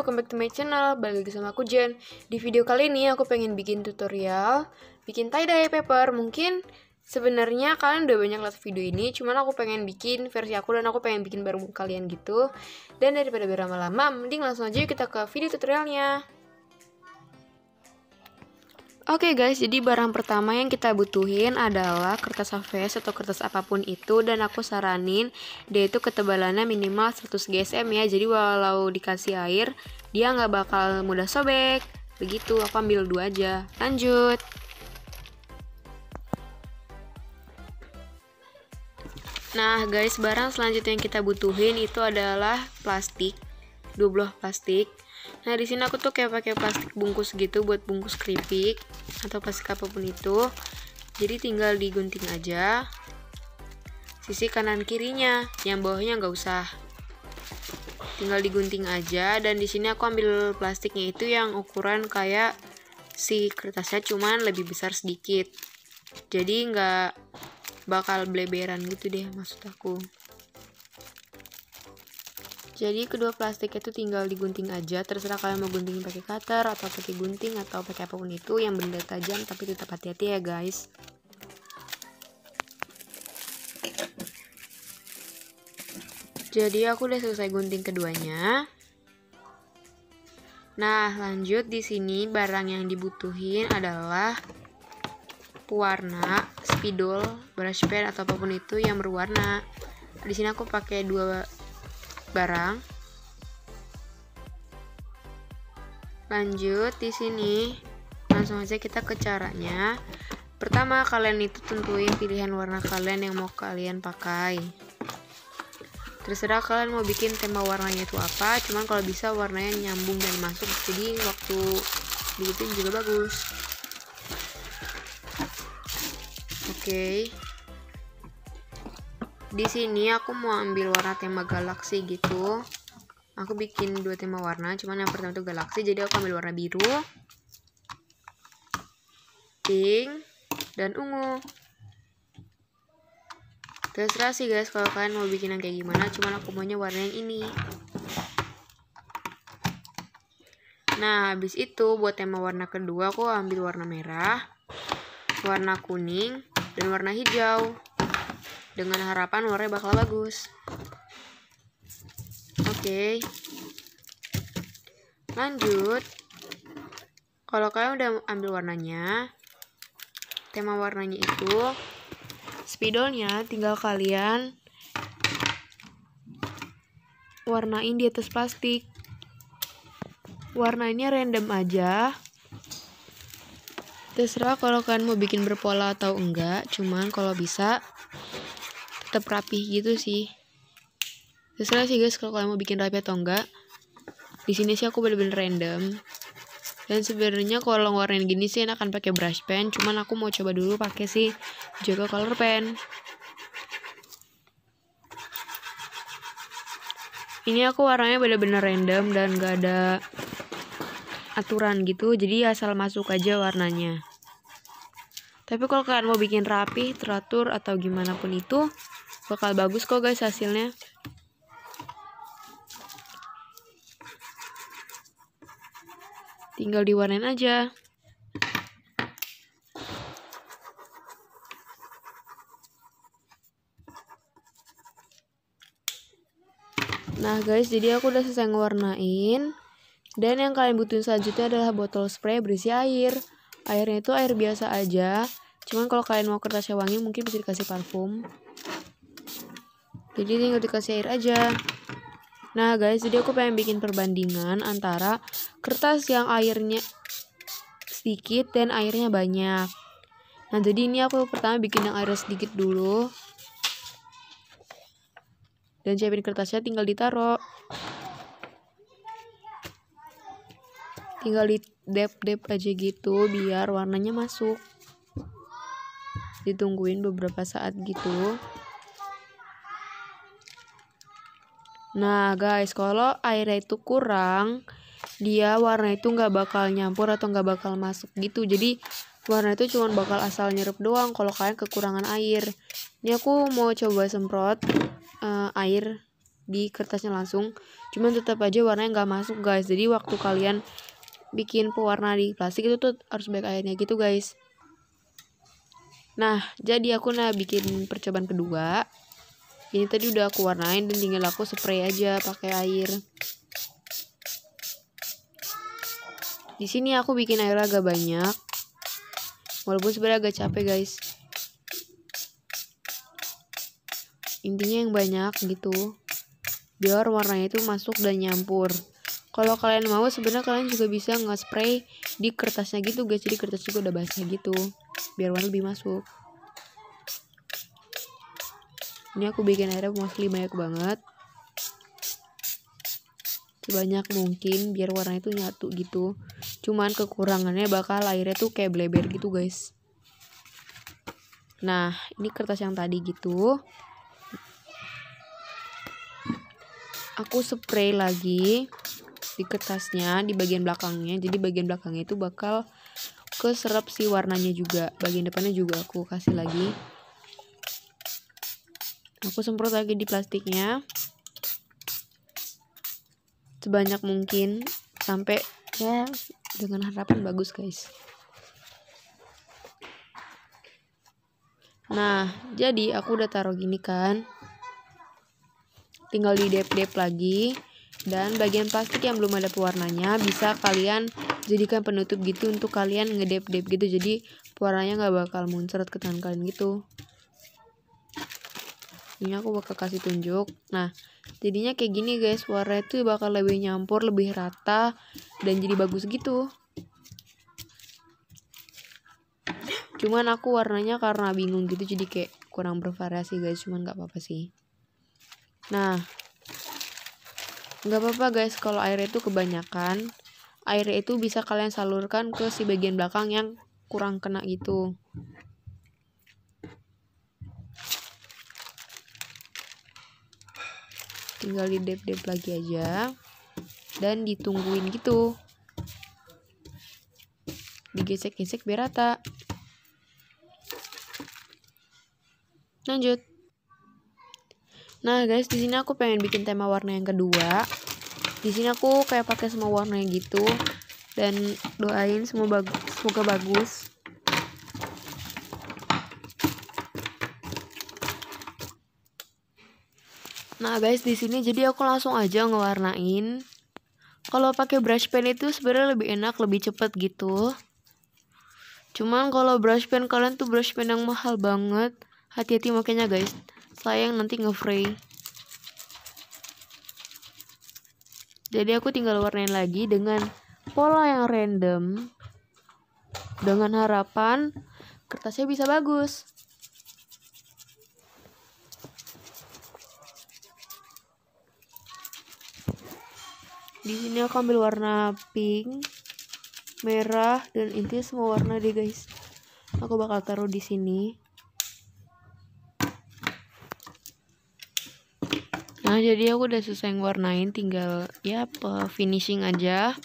welcome back to my channel, balik lagi sama aku Jen Di video kali ini aku pengen bikin tutorial Bikin tie-dye paper, mungkin sebenarnya kalian udah banyak lihat video ini Cuman aku pengen bikin versi aku dan aku pengen bikin bareng kalian gitu Dan daripada berlama-lama, mending langsung aja kita ke video tutorialnya Oke okay guys, jadi barang pertama yang kita butuhin adalah kertas HVS atau kertas apapun itu dan aku saranin dia itu ketebalannya minimal 100 GSM ya. Jadi walau dikasih air, dia nggak bakal mudah sobek. Begitu, aku ambil dua aja. Lanjut. Nah guys, barang selanjutnya yang kita butuhin itu adalah plastik. Dua buah plastik nah di sini aku tuh kayak pakai plastik bungkus gitu buat bungkus keripik atau plastik apapun itu jadi tinggal digunting aja sisi kanan kirinya yang bawahnya nggak usah tinggal digunting aja dan di sini aku ambil plastiknya itu yang ukuran kayak si kertasnya cuman lebih besar sedikit jadi nggak bakal bleberan gitu deh maksud aku jadi kedua plastik itu tinggal digunting aja, terserah kalian mau gunting pakai cutter atau pakai gunting atau pakai apapun itu yang benda tajam tapi tetap hati-hati ya guys. Jadi aku udah selesai gunting keduanya. Nah, lanjut di sini barang yang dibutuhin adalah pewarna, spidol, brush pen atau apapun itu yang berwarna. Di sini aku pakai dua barang. Lanjut di sini langsung aja kita ke caranya. Pertama, kalian itu tentuin pilihan warna kalian yang mau kalian pakai. Terserah kalian mau bikin tema warnanya itu apa, cuman kalau bisa warnanya nyambung dan masuk, jadi waktu bikin juga bagus. Oke di sini aku mau ambil warna tema galaksi gitu aku bikin dua tema warna cuman yang pertama itu galaksi jadi aku ambil warna biru pink dan ungu terserah sih guys kalau kalian mau bikin yang kayak gimana cuman aku maunya warna yang ini nah habis itu buat tema warna kedua aku ambil warna merah warna kuning dan warna hijau dengan harapan warna bakal bagus oke okay. lanjut kalau kalian udah ambil warnanya tema warnanya itu spidolnya tinggal kalian warnain di atas plastik warnanya random aja terserah kalau kalian mau bikin berpola atau enggak cuman kalau bisa tetap rapi gitu sih terserah sih guys kalau kalian mau bikin rapi atau enggak di sini sih aku bener-bener random dan sebenarnya kalau warnain gini sih enakan pakai brush pen cuman aku mau coba dulu pakai sih juga color pen ini aku warnanya bener-bener random dan gak ada aturan gitu jadi asal masuk aja warnanya tapi kalau kalian mau bikin rapi, teratur atau gimana pun itu bakal bagus kok guys hasilnya tinggal diwarnain aja Nah guys, jadi aku udah selesai ngewarnain. Dan yang kalian butuhin selanjutnya adalah botol spray berisi air. Airnya itu air biasa aja. Cuman kalau kalian mau kertasnya wangi mungkin bisa dikasih parfum jadi tinggal dikasih air aja nah guys jadi aku pengen bikin perbandingan antara kertas yang airnya sedikit dan airnya banyak nah jadi ini aku pertama bikin yang airnya sedikit dulu dan siapin kertasnya tinggal ditaruh tinggal di dep dep aja gitu biar warnanya masuk ditungguin beberapa saat gitu Nah guys, kalau airnya itu kurang, dia warna itu nggak bakal nyampur atau nggak bakal masuk gitu. Jadi warna itu cuma bakal asal nyerup doang kalau kalian kekurangan air. Ini aku mau coba semprot uh, air di kertasnya langsung. Cuman tetap aja warnanya nggak masuk guys. Jadi waktu kalian bikin pewarna di plastik itu tuh harus baik airnya gitu guys. Nah, jadi aku nah bikin percobaan kedua ini tadi udah aku warnain dan tinggal aku spray aja pakai air di sini aku bikin air agak banyak walaupun sebenarnya agak capek guys intinya yang banyak gitu biar warnanya itu masuk dan nyampur kalau kalian mau sebenarnya kalian juga bisa nge-spray di kertasnya gitu guys jadi kertas juga udah basah gitu biar warna lebih masuk ini aku bikin airnya mostly banyak banget sebanyak mungkin biar warna itu nyatu gitu cuman kekurangannya bakal airnya tuh kayak bleber gitu guys nah ini kertas yang tadi gitu aku spray lagi di kertasnya di bagian belakangnya jadi bagian belakangnya itu bakal keserap si warnanya juga bagian depannya juga aku kasih lagi aku semprot lagi di plastiknya sebanyak mungkin sampai ya dengan harapan bagus guys nah jadi aku udah taruh gini kan tinggal di dep dep lagi dan bagian plastik yang belum ada pewarnanya bisa kalian jadikan penutup gitu untuk kalian ngedep dep gitu jadi pewarnanya nggak bakal muncrat ke tangan kalian gitu ini aku bakal kasih tunjuk nah jadinya kayak gini guys warna itu bakal lebih nyampur lebih rata dan jadi bagus gitu cuman aku warnanya karena bingung gitu jadi kayak kurang bervariasi guys cuman nggak apa-apa sih nah nggak apa-apa guys kalau airnya itu kebanyakan airnya itu bisa kalian salurkan ke si bagian belakang yang kurang kena gitu tinggal di dep dep lagi aja dan ditungguin gitu digesek-gesek biar rata lanjut nah guys di sini aku pengen bikin tema warna yang kedua di sini aku kayak pakai semua warnanya gitu dan doain semua bagus, semoga bagus Nah guys di sini jadi aku langsung aja ngewarnain. Kalau pakai brush pen itu sebenarnya lebih enak, lebih cepet gitu. Cuman kalau brush pen kalian tuh brush pen yang mahal banget, hati-hati makanya guys. Sayang nanti nge Jadi aku tinggal warnain lagi dengan pola yang random. Dengan harapan kertasnya bisa bagus. di sini aku ambil warna pink merah dan intinya semua warna deh guys aku bakal taruh di sini nah jadi aku udah selesai warnain tinggal ya finishing aja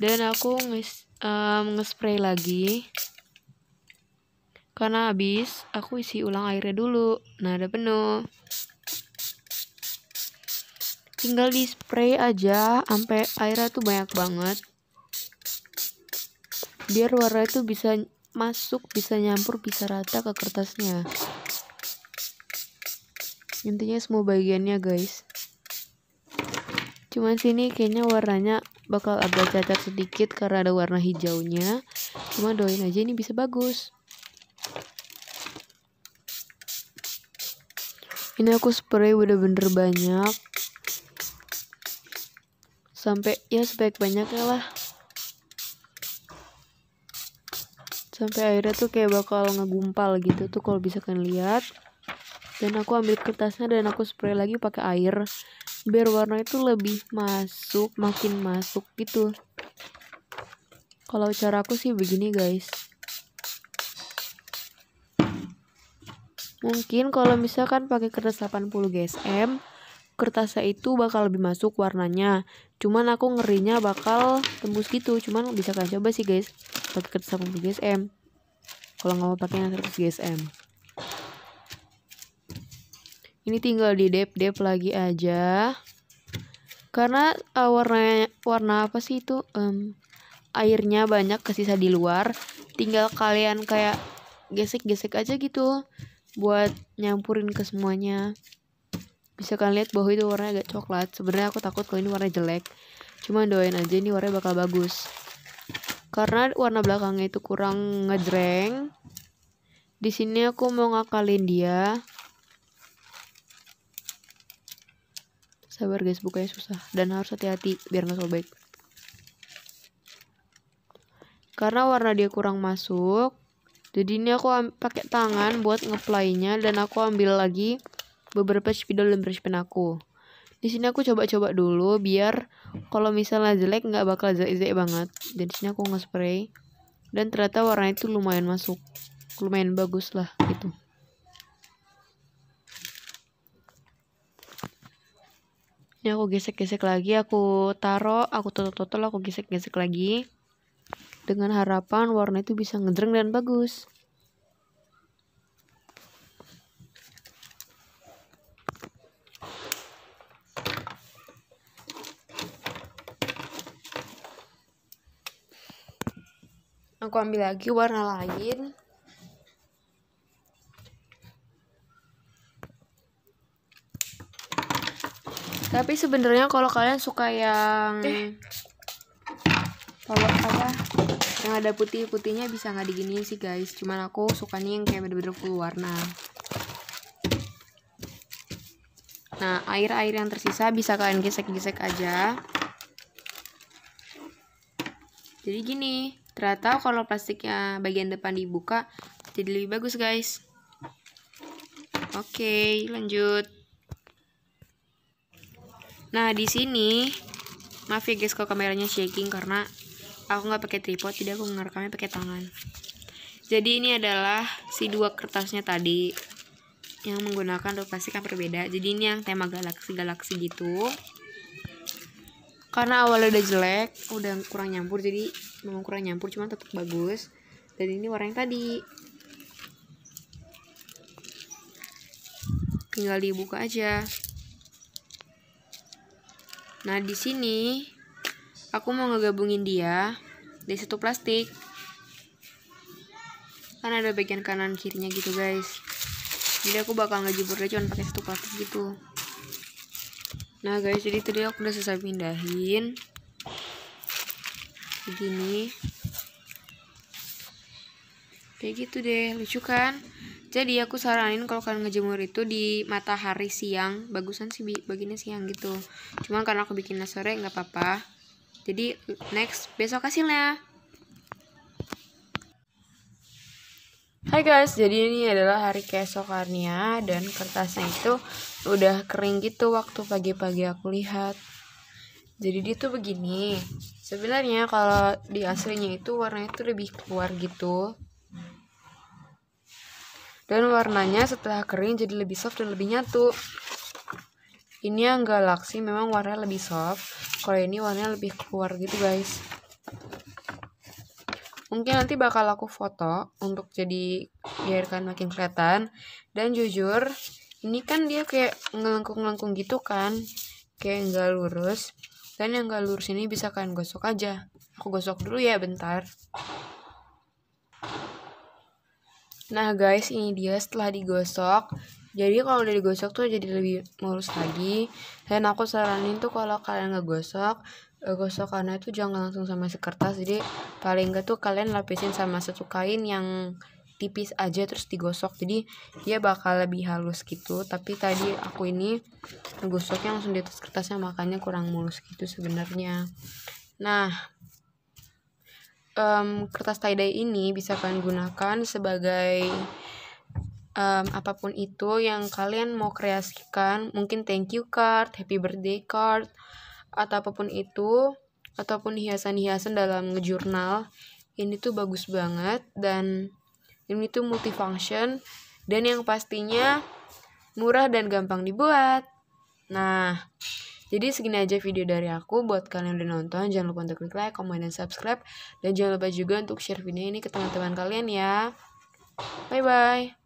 dan aku nges um, ngespray lagi karena habis aku isi ulang airnya dulu nah udah penuh tinggal di spray aja sampai airnya tuh banyak banget biar warna itu bisa masuk bisa nyampur bisa rata ke kertasnya intinya semua bagiannya guys cuman sini kayaknya warnanya bakal agak cacat sedikit karena ada warna hijaunya cuma doain aja ini bisa bagus ini aku spray udah bener banyak sampai ya sebaik banyaknya lah sampai akhirnya tuh kayak bakal ngegumpal gitu tuh kalau bisa kalian lihat dan aku ambil kertasnya dan aku spray lagi pakai air biar warna itu lebih masuk makin masuk gitu kalau cara aku sih begini guys mungkin kalau misalkan pakai kertas 80 GSM kertasnya itu bakal lebih masuk warnanya cuman aku ngerinya bakal tembus gitu cuman bisa kalian coba sih guys pakai kertas 80 GSM kalau nggak mau pakai yang kertas GSM ini tinggal di dep dep lagi aja karena uh, eh, warnanya warna apa sih itu um, airnya banyak kesisa di luar tinggal kalian kayak gesek-gesek aja gitu buat nyampurin ke semuanya bisa kalian lihat bahwa itu warnanya agak coklat sebenarnya aku takut kalau ini warna jelek cuma doain aja ini warnanya bakal bagus karena warna belakangnya itu kurang ngejreng di sini aku mau ngakalin dia sabar guys bukanya susah dan harus hati-hati biar nggak sobek karena warna dia kurang masuk jadi ini aku pakai tangan buat ngeplaynya dan aku ambil lagi beberapa spidol dan brush pen aku. Di sini aku coba-coba dulu biar kalau misalnya jelek nggak bakal jelek-jelek banget. Dan sini aku nge spray dan ternyata warna itu lumayan masuk, lumayan bagus lah gitu. Ini aku gesek-gesek lagi, aku taro aku total-total, aku gesek-gesek lagi dengan harapan warna itu bisa ngedreng dan bagus. aku ambil lagi warna lain tapi sebenarnya kalau kalian suka yang eh. kalau apa yang ada putih putihnya bisa nggak diginiin sih guys cuman aku suka nih yang kayak bener-bener full warna nah air-air yang tersisa bisa kalian gesek-gesek aja jadi gini Ternyata kalau plastiknya bagian depan dibuka jadi lebih bagus guys. Oke, lanjut. Nah, di sini maaf ya guys kalau kameranya shaking karena aku nggak pakai tripod, jadi aku ngerekamnya pakai tangan. Jadi ini adalah si dua kertasnya tadi yang menggunakan dua plastik yang berbeda. Jadi ini yang tema galaksi-galaksi gitu. Karena awalnya udah jelek, udah kurang nyampur jadi memang kurang nyampur cuman tetap bagus dan ini warna yang tadi tinggal dibuka aja nah di sini aku mau ngegabungin dia di satu plastik kan ada bagian kanan kirinya gitu guys jadi aku bakal ngejebur dia cuma pakai satu plastik gitu nah guys jadi tadi aku udah selesai pindahin begini kayak gitu deh lucu kan jadi aku saranin kalau kalian ngejemur itu di matahari siang bagusan sih begini siang gitu cuman karena aku bikinnya sore nggak apa-apa jadi next besok hasilnya Hai guys, jadi ini adalah hari keesokannya dan kertasnya itu udah kering gitu waktu pagi-pagi aku lihat jadi dia tuh begini sebenarnya kalau di aslinya itu warnanya itu lebih keluar gitu dan warnanya setelah kering jadi lebih soft dan lebih nyatu ini yang galaxy memang warnanya lebih soft kalau ini warnanya lebih keluar gitu guys mungkin nanti bakal aku foto untuk jadi biarkan makin kelihatan dan jujur ini kan dia kayak ngelengkung-ngelengkung gitu kan kayak nggak lurus dan yang gak lurus ini bisa kalian gosok aja. Aku gosok dulu ya bentar. Nah guys, ini dia setelah digosok. Jadi kalau udah digosok tuh jadi lebih mulus lagi. Dan aku saranin tuh kalau kalian gak eh, gosok, gosok karena tuh jangan langsung sama sekertas. Jadi paling gak tuh kalian lapisin sama satu kain yang tipis aja terus digosok jadi dia bakal lebih halus gitu tapi tadi aku ini gosoknya langsung di atas kertasnya makanya kurang mulus gitu sebenarnya nah um, kertas tie dye ini bisa kalian gunakan sebagai um, apapun itu yang kalian mau kreasikan mungkin thank you card happy birthday card atau apapun itu ataupun hiasan-hiasan dalam ngejurnal ini tuh bagus banget dan ini tuh multifunction dan yang pastinya murah dan gampang dibuat. Nah, jadi segini aja video dari aku buat kalian yang udah nonton. Jangan lupa untuk klik like, komen, dan subscribe. Dan jangan lupa juga untuk share video ini ke teman-teman kalian ya. Bye-bye.